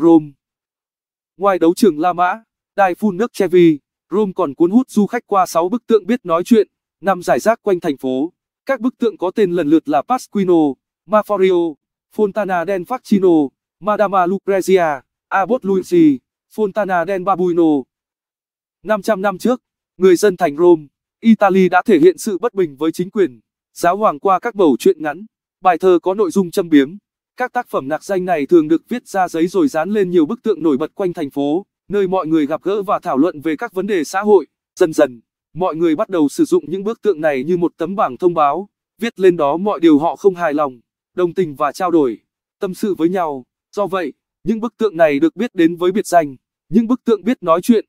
Rome. Ngoài đấu trường La Mã, Đài Phun nước Trevi, Rome còn cuốn hút du khách qua 6 bức tượng biết nói chuyện, nằm rải rác quanh thành phố. Các bức tượng có tên lần lượt là Pasquino, Maforio, Fontana del Facchino, Madama Lucrezia, Abbot Luigi, Fontana del Babuino. 500 năm trước, người dân thành Rome, Italy đã thể hiện sự bất bình với chính quyền, giáo hoàng qua các bầu chuyện ngắn, bài thơ có nội dung châm biếm. Các tác phẩm nạc danh này thường được viết ra giấy rồi dán lên nhiều bức tượng nổi bật quanh thành phố, nơi mọi người gặp gỡ và thảo luận về các vấn đề xã hội. Dần dần, mọi người bắt đầu sử dụng những bức tượng này như một tấm bảng thông báo, viết lên đó mọi điều họ không hài lòng, đồng tình và trao đổi, tâm sự với nhau. Do vậy, những bức tượng này được biết đến với biệt danh, những bức tượng biết nói chuyện.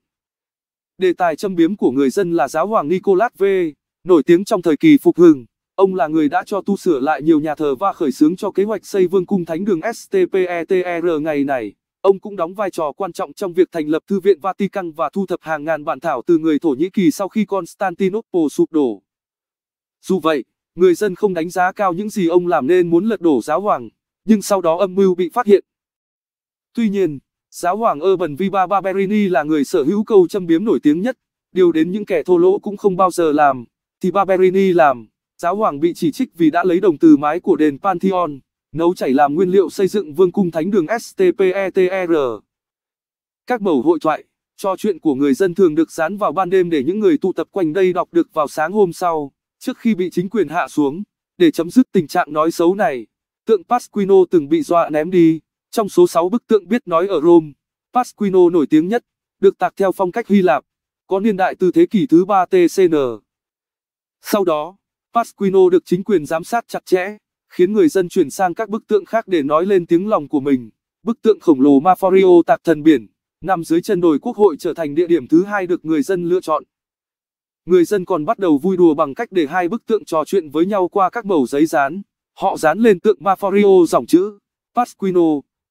Đề tài châm biếm của người dân là giáo hoàng Nicolas V, nổi tiếng trong thời kỳ phục hưng. Ông là người đã cho tu sửa lại nhiều nhà thờ và khởi xướng cho kế hoạch xây vương cung thánh đường STPETR e ngày này. Ông cũng đóng vai trò quan trọng trong việc thành lập Thư viện Vatican và thu thập hàng ngàn bản thảo từ người Thổ Nhĩ Kỳ sau khi Constantinople sụp đổ. Dù vậy, người dân không đánh giá cao những gì ông làm nên muốn lật đổ giáo hoàng, nhưng sau đó âm mưu bị phát hiện. Tuy nhiên, giáo hoàng Urban Viva Barberini là người sở hữu câu châm biếm nổi tiếng nhất, điều đến những kẻ thô lỗ cũng không bao giờ làm, thì Barberini làm. Giáo hoàng bị chỉ trích vì đã lấy đồng từ mái của đền Pantheon, nấu chảy làm nguyên liệu xây dựng vương cung thánh đường STPETR. E Các mẩu hội thoại, cho chuyện của người dân thường được dán vào ban đêm để những người tụ tập quanh đây đọc được vào sáng hôm sau, trước khi bị chính quyền hạ xuống, để chấm dứt tình trạng nói xấu này. Tượng Pasquino từng bị dọa ném đi, trong số 6 bức tượng biết nói ở Rome, Pasquino nổi tiếng nhất, được tạc theo phong cách Hy Lạp, có niên đại từ thế kỷ thứ 3 TCN. Sau đó, Pasquino được chính quyền giám sát chặt chẽ, khiến người dân chuyển sang các bức tượng khác để nói lên tiếng lòng của mình. Bức tượng khổng lồ Maforio tạc thần biển, nằm dưới chân đồi quốc hội trở thành địa điểm thứ hai được người dân lựa chọn. Người dân còn bắt đầu vui đùa bằng cách để hai bức tượng trò chuyện với nhau qua các mẩu giấy dán. Họ dán lên tượng Maforio dòng chữ Pasquino.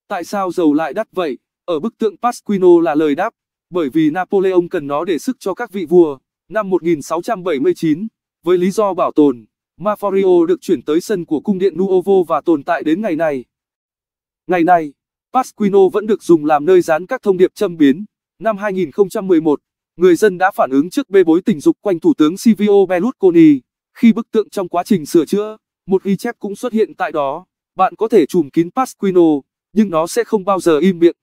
Tại sao dầu lại đắt vậy? Ở bức tượng Pasquino là lời đáp, bởi vì Napoleon cần nó để sức cho các vị vua. Năm 1679, với lý do bảo tồn, Maforio được chuyển tới sân của cung điện Nuovo và tồn tại đến ngày nay. Ngày nay, Pasquino vẫn được dùng làm nơi dán các thông điệp châm biến. Năm 2011, người dân đã phản ứng trước bê bối tình dục quanh Thủ tướng Silvio Berlusconi. Khi bức tượng trong quá trình sửa chữa, một ghi chép cũng xuất hiện tại đó. Bạn có thể chùm kín Pasquino, nhưng nó sẽ không bao giờ im miệng.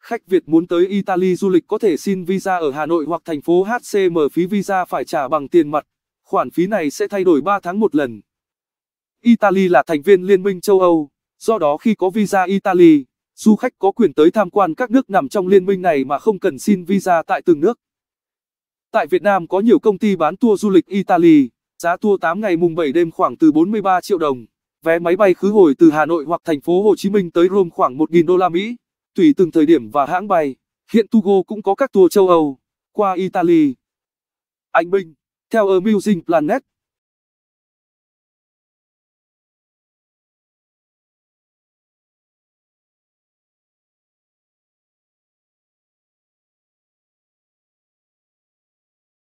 Khách Việt muốn tới Italy du lịch có thể xin visa ở Hà Nội hoặc thành phố HCM phí visa phải trả bằng tiền mặt. Khoản phí này sẽ thay đổi 3 tháng một lần. Italy là thành viên Liên minh châu Âu, do đó khi có visa Italy, du khách có quyền tới tham quan các nước nằm trong liên minh này mà không cần xin visa tại từng nước. Tại Việt Nam có nhiều công ty bán tour du lịch Italy, giá tour 8 ngày mùng 7 đêm khoảng từ 43 triệu đồng, vé máy bay khứ hồi từ Hà Nội hoặc thành phố Hồ Chí Minh tới Rome khoảng 1.000 đô la Mỹ, tùy từng thời điểm và hãng bay. Hiện Tugo cũng có các tour châu Âu qua Italy. Anh Minh theo Amusing Planet,